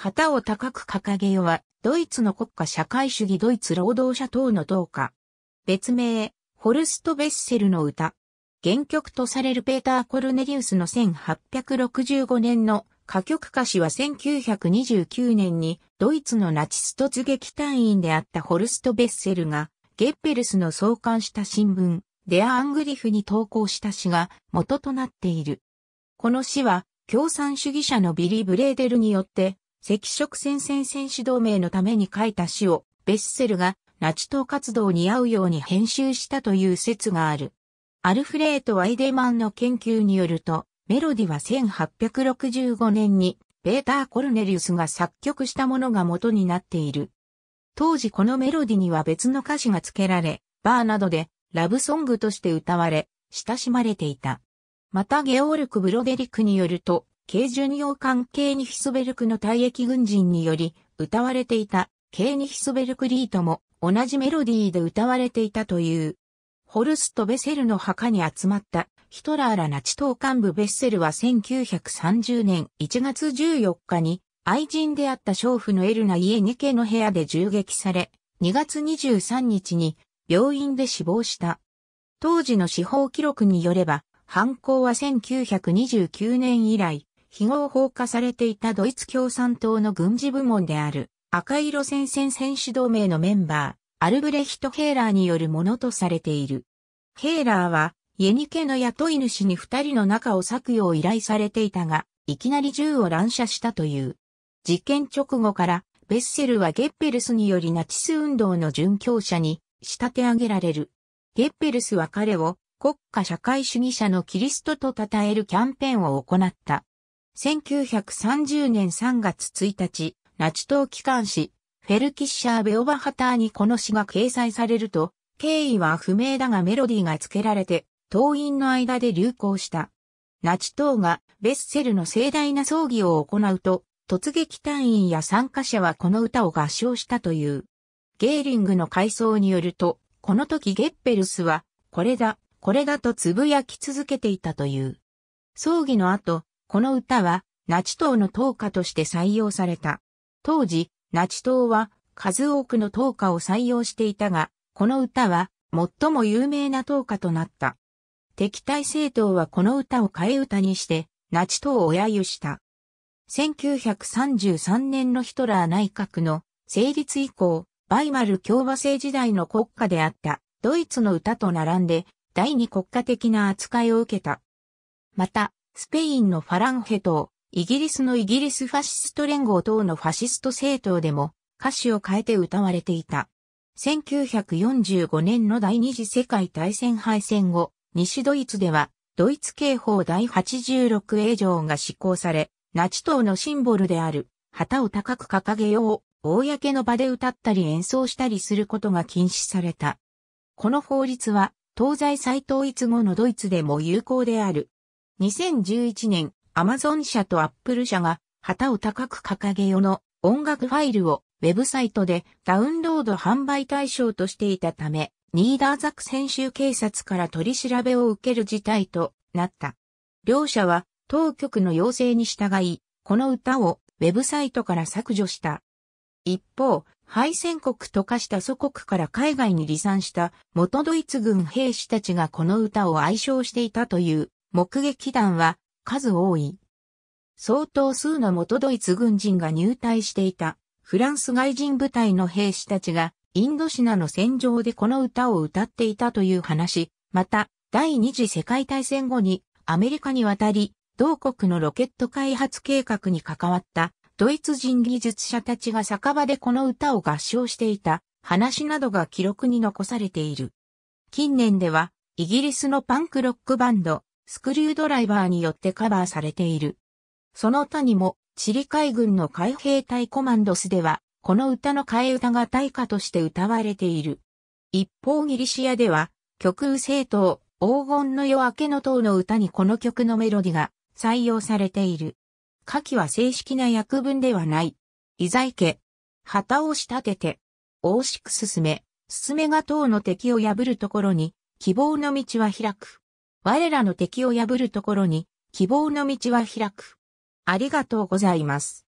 旗を高く掲げよは、ドイツの国家社会主義ドイツ労働者党の党歌。別名、ホルスト・ベッセルの歌。原曲とされるペーター・コルネリウスの1865年の歌曲歌詞は1929年にドイツのナチス突撃隊員であったホルスト・ベッセルがゲッペルスの創刊した新聞デア・アングリフに投稿した詩が元となっている。この詩は共産主義者のビリー・ブレーデルによって赤色戦線戦士同盟のために書いた詩を、ベッセルがナチ党活動に合うように編集したという説がある。アルフレート・ワイデマンの研究によると、メロディは1865年に、ベーター・コルネリウスが作曲したものが元になっている。当時このメロディには別の歌詞が付けられ、バーなどでラブソングとして歌われ、親しまれていた。またゲオルク・ブロデリックによると、軽巡洋艦ケーニヒスベルクの退役軍人により歌われていたケーニヒスベルクリートも同じメロディーで歌われていたという。ホルスト・ベセルの墓に集まったヒトラーらナチ党幹部ベッセルは1930年1月14日に愛人であった娼婦のエルナ・イエニケの部屋で銃撃され、2月23日に病院で死亡した。当時の司法記録によれば、犯行は1929年以来、非合法化されていたドイツ共産党の軍事部門である赤色戦線選手同盟のメンバー、アルブレヒト・ヘーラーによるものとされている。ヘーラーは、家に家の雇い主に二人の仲を削くよう依頼されていたが、いきなり銃を乱射したという。事件直後から、ベッセルはゲッペルスによりナチス運動の殉教者に仕立て上げられる。ゲッペルスは彼を国家社会主義者のキリストと称えるキャンペーンを行った。1930年3月1日、ナチ党機関紙、フェルキッシャー・ベオバハターにこの詩が掲載されると、経緯は不明だがメロディーが付けられて、党員の間で流行した。ナチ党がベッセルの盛大な葬儀を行うと、突撃隊員や参加者はこの歌を合唱したという。ゲーリングの回想によると、この時ゲッペルスは、これだ、これだとつぶやき続けていたという。葬儀の後、この歌は、ナチ党の党歌として採用された。当時、ナチ党は数多くの党歌を採用していたが、この歌は最も有名な党歌となった。敵対政党はこの歌を替え歌にして、ナチ党を揶揄した。1933年のヒトラー内閣の成立以降、バイマル共和制時代の国家であったドイツの歌と並んで第二国家的な扱いを受けた。また、スペインのファランヘ党、イギリスのイギリスファシスト連合等のファシスト政党でも歌詞を変えて歌われていた。1945年の第二次世界大戦敗戦後、西ドイツでは、ドイツ刑法第 86A 条が施行され、ナチ党のシンボルである、旗を高く掲げよう、公の場で歌ったり演奏したりすることが禁止された。この法律は、東西再統一後のドイツでも有効である。2011年、アマゾン社とアップル社が旗を高く掲げよの音楽ファイルをウェブサイトでダウンロード販売対象としていたため、ニーダーザク編集警察から取り調べを受ける事態となった。両社は当局の要請に従い、この歌をウェブサイトから削除した。一方、敗戦国と化した祖国から海外に離散した元ドイツ軍兵士たちがこの歌を愛称していたという目撃談は数多い。相当数の元ドイツ軍人が入隊していたフランス外人部隊の兵士たちがインドシナの戦場でこの歌を歌っていたという話、また第二次世界大戦後にアメリカに渡り同国のロケット開発計画に関わったドイツ人技術者たちが酒場でこの歌を合唱していた話などが記録に残されている。近年ではイギリスのパンクロックバンドスクリュードライバーによってカバーされている。その他にも、チリ海軍の海兵隊コマンドスでは、この歌の替え歌が対歌として歌われている。一方ギリシアでは、極右政党、黄金の夜明けの塔の歌にこの曲のメロディが採用されている。下記は正式な訳文ではない。イザイ家、旗を仕立てて、大しく進め、進めが塔の敵を破るところに、希望の道は開く。我らの敵を破るところに希望の道は開く。ありがとうございます。